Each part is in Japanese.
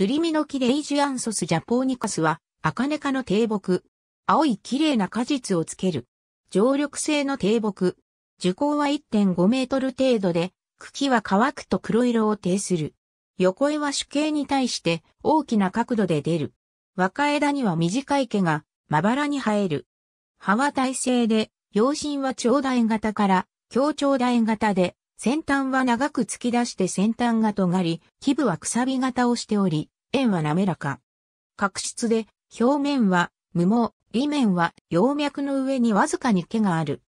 ルリミの木レイジアンソスジャポーニカスは、アカネ科の低木。青い綺麗な果実をつける。常緑性の低木。樹高は1.5メートル程度で、茎は乾くと黒色を呈する。横絵は主形に対して大きな角度で出る。若枝には短い毛がまばらに生える。葉は耐性で、葉身は長大型から強調大型で、先端は長く突き出して先端が尖り、基部はくさび型をしており、円は滑らか。角質で、表面は無毛、裏面は葉脈の上にわずかに毛がある。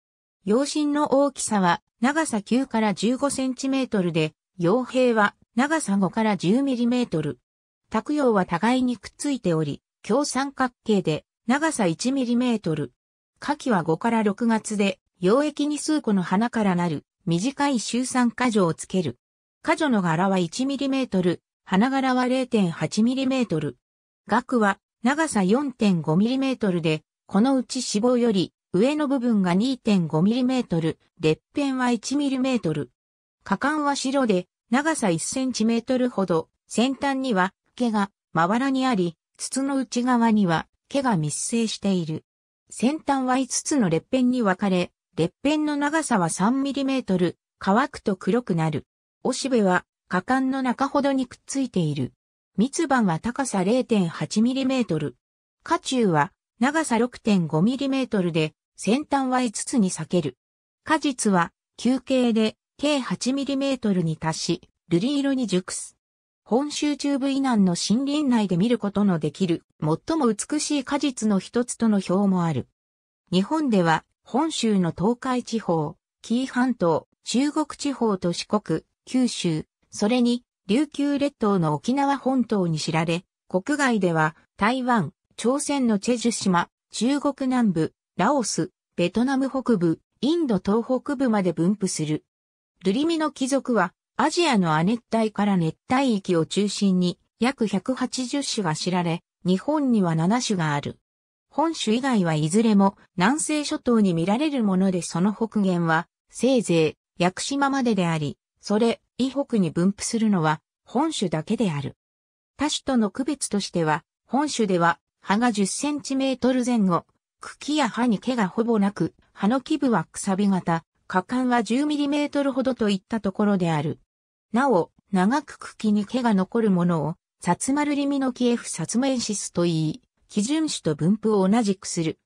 葉身の大きさは長さ9から15センチメートルで、葉柄は長さ5から10ミリメートル。卓葉は互いにくっついており、強三角形で長さ1ミリメートル。花期は5から6月で、溶液に数個の花からなる短い周産箇条をつける。箇条の柄は 1mm、花柄は 0.8mm。額は長さ 4.5mm で、このうち脂肪より上の部分が 2.5mm、でっぺんは 1mm。果敢は白で、長さ 1cm ほど、先端には毛がまばらにあり、筒の内側には毛が密生している。先端は5つの列片に分かれ、裂片の長さは 3mm、乾くと黒くなる。おしべは果敢の中ほどにくっついている。蜜葉は高さ 0.8mm。下中は長さ 6.5mm で先端は5つに裂ける。果実は球形で計 8mm に達し、瑠璃色に熟す。本州中部以南の森林内で見ることのできる最も美しい果実の一つとの表もある。日本では本州の東海地方、紀伊半島、中国地方と四国、九州、それに琉球列島の沖縄本島に知られ、国外では台湾、朝鮮のチェジュ島、中国南部、ラオス、ベトナム北部、インド東北部まで分布する。ルリミの貴族はアジアの亜熱帯から熱帯域を中心に約180種が知られ、日本には7種がある。本種以外はいずれも南西諸島に見られるものでその北限は、せいぜい、屋久島までであり、それ、以北に分布するのは、本種だけである。他種との区別としては、本種では、葉が10センチメートル前後、茎や葉に毛がほぼなく、葉の基部はくさび型、果敢は10ミリメートルほどといったところである。なお、長く茎に毛が残るものを、サツマルリミノキエフサツメンシスといい、基準種と分布を同じくする。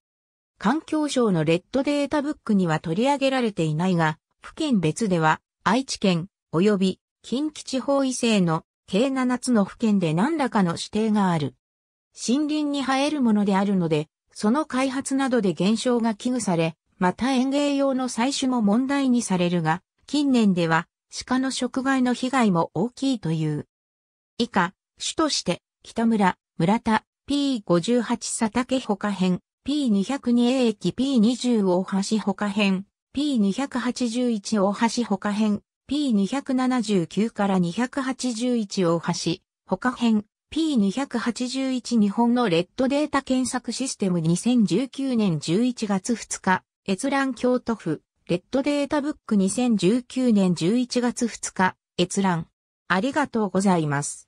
環境省のレッドデータブックには取り上げられていないが、府県別では愛知県及び近畿地方異性の計7つの府県で何らかの指定がある。森林に生えるものであるので、その開発などで減少が危惧され、また園芸用の採取も問題にされるが、近年では鹿の食害の被害も大きいという。以下、主として北村、村田、P58 佐竹他編、P202A 駅 P20 大橋他編、P281 大橋他編、P279 から281大橋他編、P281 日本のレッドデータ検索システム2019年11月2日、閲覧京都府、レッドデータブック2019年11月2日、閲覧。ありがとうございます。